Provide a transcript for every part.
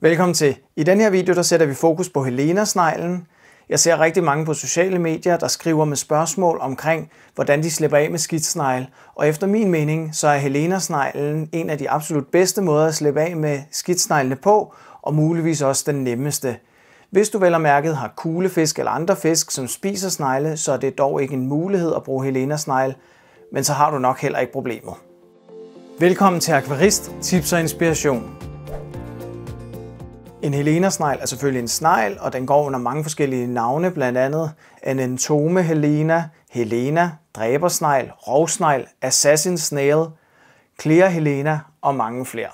Velkommen til. I den her video der sætter vi fokus på Helena-sneglen. Jeg ser rigtig mange på sociale medier, der skriver med spørgsmål omkring, hvordan de slipper af med skidsnegl. Og efter min mening, så er Helena-sneglen en af de absolut bedste måder at slippe af med skidsneglene på, og muligvis også den nemmeste. Hvis du vel og mærket har kuglefisk eller andre fisk, som spiser snegle, så er det dog ikke en mulighed at bruge helena snegl men så har du nok heller ikke problemet. Velkommen til Akvarist, Tips og Inspiration. En Helena-snegl er selvfølgelig en snegl, og den går under mange forskellige navne, blandt andet Anentome Helena, Helena, Dræbersnegl, Rovsnegl, Assassin Snail, Clear Helena og mange flere.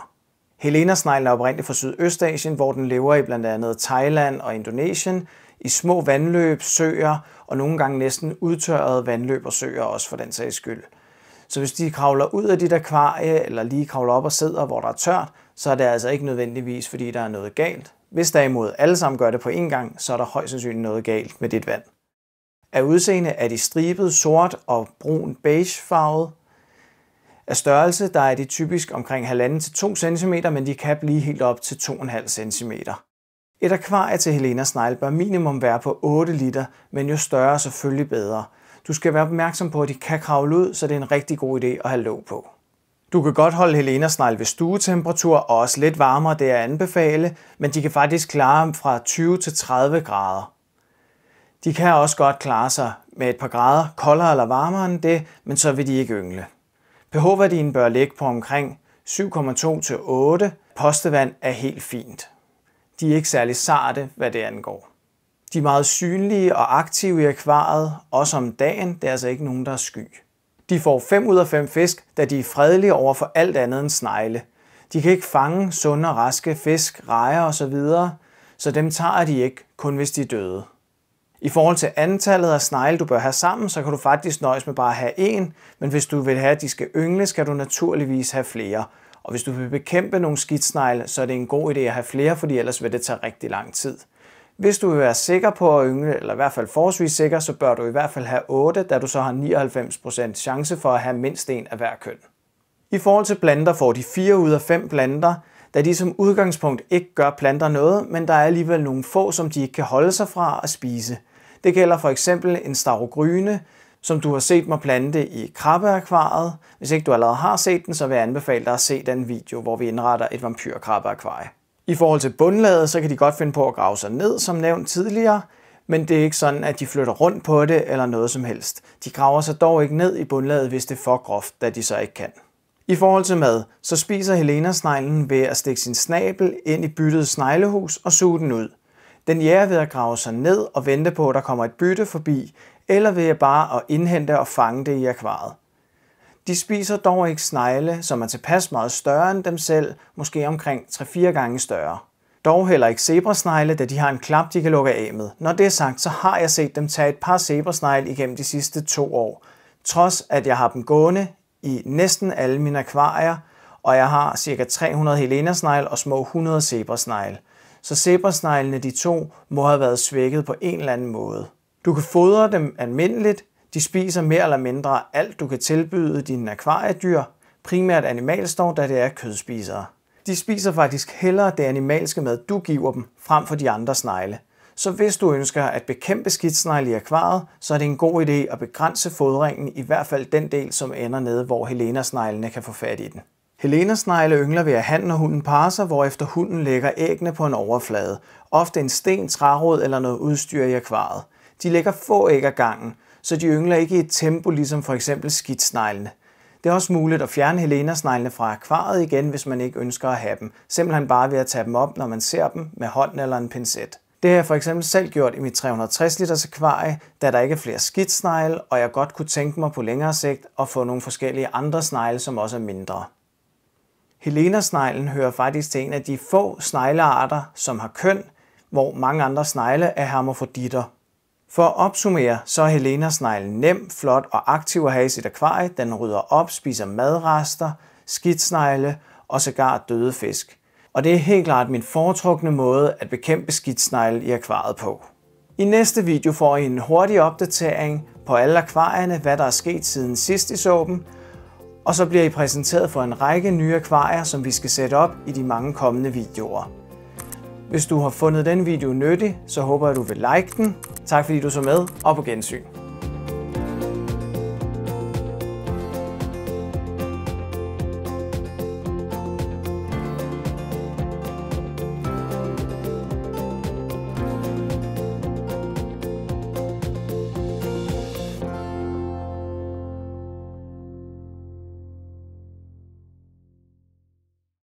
Helena-sneglen er oprindeligt fra Sydøstasien, hvor den lever i blandt andet Thailand og Indonesien, i små vandløb, søer og nogle gange næsten udtørrede vandløb og søer også for den sags skyld – så hvis de kravler ud af dit akvarie, eller lige kravler op og sidder, hvor der er tørt, så er det altså ikke nødvendigvis, fordi der er noget galt. Hvis derimod alle sammen gør det på én gang, så er der højst sandsynligt noget galt med dit vand. Af udseende er de stribet sort og brun beige farvet. Af størrelse der er de typisk omkring 1,5-2 cm, men de kan blive helt op til 2,5 cm. Et akvarie til Helena Snegl bør minimum være på 8 liter, men jo større selvfølgelig bedre – du skal være opmærksom på, at de kan kravle ud, så det er en rigtig god idé at have låg på. Du kan godt holde Helena snegl ved stuetemperatur og også lidt varmere, det er at anbefale, men de kan faktisk klare fra 20 til 30 grader. De kan også godt klare sig med et par grader koldere eller varmere end det, men så vil de ikke yngle. pH-værdien bør ligge på omkring 7,2 til 8. Postevand er helt fint. De er ikke særlig sarte, hvad det angår. De er meget synlige og aktive i akvariet, også om dagen. Det er altså ikke nogen, der er sky. De får 5 ud af 5 fisk, da de er fredelige over for alt andet end snegle. De kan ikke fange sunde og raske fisk, rejer osv., så dem tager de ikke, kun hvis de er døde. I forhold til antallet af snegle, du bør have sammen, så kan du faktisk nøjes med bare at have en, men hvis du vil have, at de skal yngle, skal du naturligvis have flere. Og hvis du vil bekæmpe nogle skidsnegle, så er det en god idé at have flere, fordi ellers vil det tage rigtig lang tid. Hvis du vil være sikker på at yngle, eller i hvert fald forholdsvis sikker, så bør du i hvert fald have 8, da du så har 99% chance for at have mindst en af hver køn. I forhold til planter får de 4 ud af 5 planter, da de som udgangspunkt ikke gør planter noget, men der er alligevel nogle få, som de ikke kan holde sig fra at spise. Det gælder for eksempel en stavrogryne, som du har set mig plante i krabbeakvariet. Hvis ikke du allerede har set den, så vil jeg anbefale dig at se den video, hvor vi indretter et vampyrkrabbeakvarie. I forhold til bundlaget, så kan de godt finde på at grave sig ned, som nævnt tidligere, men det er ikke sådan, at de flytter rundt på det eller noget som helst. De graver sig dog ikke ned i bundlaget, hvis det er for groft, da de så ikke kan. I forhold til mad, så spiser Helena sneglen ved at stikke sin snabel ind i byttets sneglehus og suge den ud. Den jæger ved at grave sig ned og vente på, at der kommer et bytte forbi, eller ved at bare at indhente og fange det i akvariet. De spiser dog ikke snegle, som er tilpas meget større end dem selv, måske omkring 3-4 gange større. Dog heller ikke zebrasnegle, da de har en klap, de kan lukke af med. Når det er sagt, så har jeg set dem tage et par zebrasnegle igennem de sidste to år, trods at jeg har dem gående i næsten alle mine akvarier, og jeg har ca. 300 helenasnegle og små 100 zebrasnegle. Så zebrasneglene de to må have været svækket på en eller anden måde. Du kan fodre dem almindeligt, de spiser mere eller mindre alt, du kan tilbyde dine akvariedyr, primært animalsk da det er kødspisere. De spiser faktisk hellere det animalske mad, du giver dem, frem for de andre snegle. Så hvis du ønsker at bekæmpe skidsnegle i akvariet, så er det en god idé at begrænse fodringen, i hvert fald den del, som ender nede, hvor helenersneglene kan få fat i den. Helenersnegle yngler ved at handen og hunden parer sig, hvorefter hunden lægger æggene på en overflade, ofte en sten, trærod eller noget udstyr i akvariet. De lægger få æg ad gangen, så de yngler ikke i et tempo ligesom for eksempel skidsneglene. Det er også muligt at fjerne helenersneglene fra akvariet igen, hvis man ikke ønsker at have dem, simpelthen bare ved at tage dem op, når man ser dem med hånden eller en pincet. Det har jeg for eksempel selv gjort i mit 360 liters akvarie, da der ikke er flere skidsnegle, og jeg godt kunne tænke mig på længere sigt at få nogle forskellige andre snegle, som også er mindre. Helenersneglen hører faktisk til en af de få sneglearter, som har køn, hvor mange andre snegle er hermofroditter. For at opsummere, så er snegle nem, flot og aktiv at have i sit akvarie. Den rydder op, spiser madrester, skidsnegle og sågar døde fisk. Og det er helt klart min foretrukne måde at bekæmpe skidsnegle i akvariet på. I næste video får I en hurtig opdatering på alle akvarierne, hvad der er sket siden sidst i såben, og så bliver I præsenteret for en række nye akvarier, som vi skal sætte op i de mange kommende videoer. Hvis du har fundet den video nyttig, så håber jeg, du vil like den. Tak fordi du så med, og på gensyn.